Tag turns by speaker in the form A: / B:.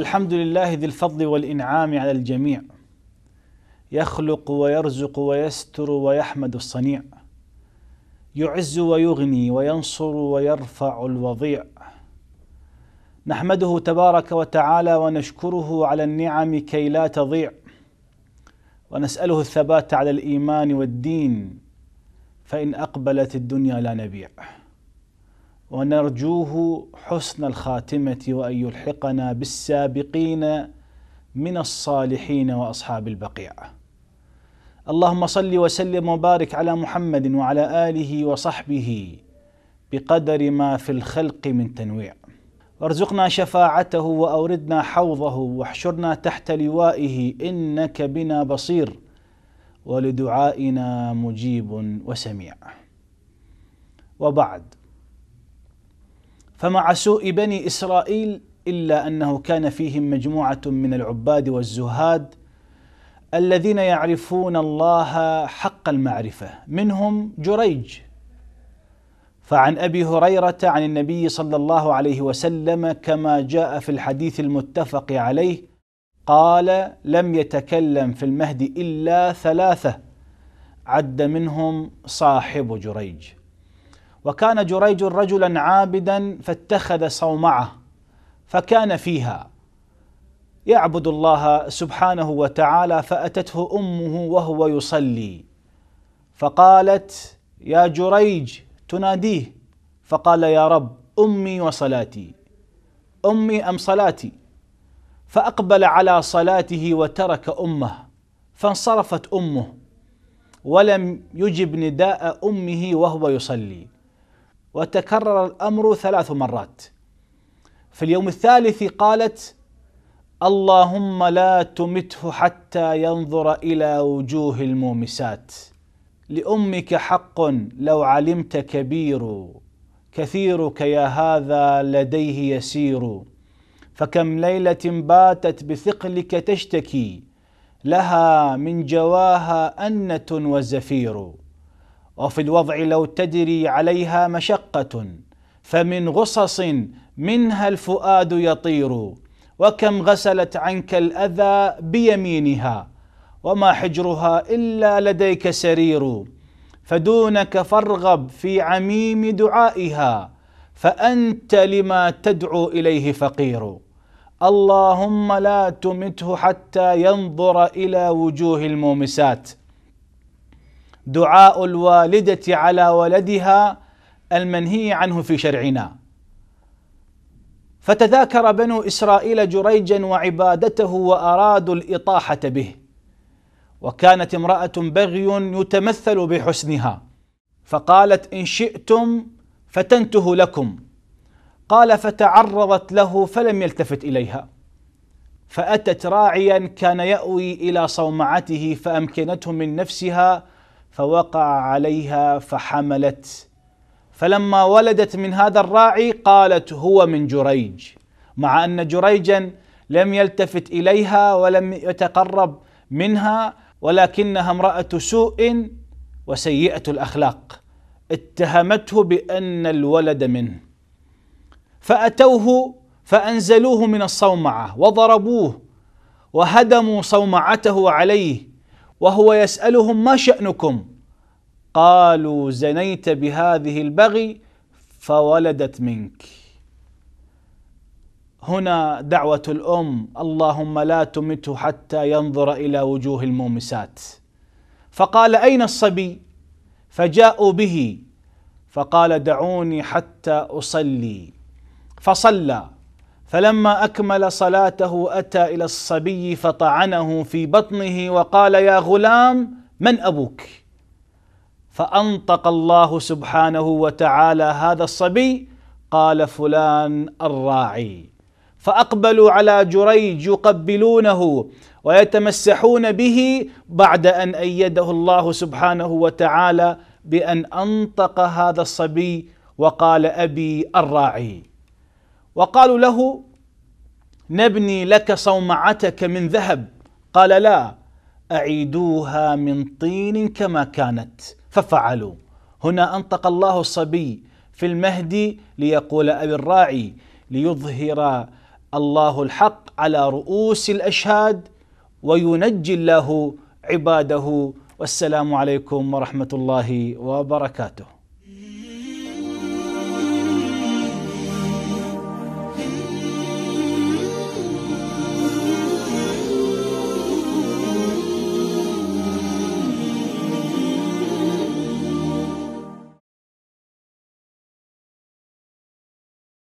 A: الحمد لله ذي الفضل والإنعام على الجميع يخلق ويرزق ويستر ويحمد الصنيع يعز ويغني وينصر ويرفع الوضيع نحمده تبارك وتعالى ونشكره على النعم كي لا تضيع ونسأله الثبات على الإيمان والدين فإن أقبلت الدنيا لا نبيع ونرجوه حسن الخاتمه وان يلحقنا بالسابقين من الصالحين واصحاب البقيعه اللهم صل وسلم وبارك على محمد وعلى اله وصحبه بقدر ما في الخلق من تنويع وارزقنا شفاعته واوردنا حوضه واحشرنا تحت لوائه انك بنا بصير ولدعائنا مجيب وسميع وبعد فمع سوء بني اسرائيل الا انه كان فيهم مجموعه من العباد والزهاد الذين يعرفون الله حق المعرفه منهم جريج فعن ابي هريره عن النبي صلى الله عليه وسلم كما جاء في الحديث المتفق عليه قال لم يتكلم في المهد الا ثلاثه عد منهم صاحب جريج وكان جريج رجلا عابدا فاتخذ صومعه فكان فيها يعبد الله سبحانه وتعالى فاتته امه وهو يصلي فقالت يا جريج تناديه فقال يا رب امي وصلاتي امي ام صلاتي فاقبل على صلاته وترك امه فانصرفت امه ولم يجب نداء امه وهو يصلي وتكرر الامر ثلاث مرات في اليوم الثالث قالت اللهم لا تمته حتى ينظر الى وجوه المومسات لامك حق لو علمت كبير كثيرك يا هذا لديه يسير فكم ليله باتت بثقلك تشتكي لها من جواها انه وزفير وفي الوضع لو تدري عليها مشقة فمن غصص منها الفؤاد يطير وكم غسلت عنك الأذى بيمينها وما حجرها إلا لديك سرير فدونك فارغب في عميم دعائها فأنت لما تدعو إليه فقير اللهم لا تمته حتى ينظر إلى وجوه المومسات دعاء الوالده على ولدها المنهي عنه في شرعنا فتذاكر بنو اسرائيل جريجا وعبادته وارادوا الاطاحه به وكانت امراه بغي يتمثل بحسنها فقالت ان شئتم فتنته لكم قال فتعرضت له فلم يلتفت اليها فاتت راعيا كان ياوي الى صومعته فامكنته من نفسها فوقع عليها فحملت فلما ولدت من هذا الراعي قالت هو من جريج مع ان جريجا لم يلتفت اليها ولم يتقرب منها ولكنها امراه سوء وسيئه الاخلاق اتهمته بان الولد منه فاتوه فانزلوه من الصومعه وضربوه وهدموا صومعته عليه وهو يسألهم ما شأنكم قالوا زنيت بهذه البغي فولدت منك هنا دعوة الأم اللهم لا تمته حتى ينظر إلى وجوه المومسات فقال أين الصبي فجاءوا به فقال دعوني حتى أصلي فصلى فلما اكمل صلاته اتى الى الصبي فطعنه في بطنه وقال يا غلام من ابوك فانطق الله سبحانه وتعالى هذا الصبي قال فلان الراعي فاقبلوا على جريج يقبلونه ويتمسحون به بعد ان ايده الله سبحانه وتعالى بان انطق هذا الصبي وقال ابي الراعي وقالوا له نبني لك صومعتك من ذهب قال لا أعيدوها من طين كما كانت ففعلوا هنا أنطق الله الصبي في المهد ليقول أبي الراعي ليظهر الله الحق على رؤوس الأشهاد وينجي الله عباده والسلام عليكم ورحمة الله وبركاته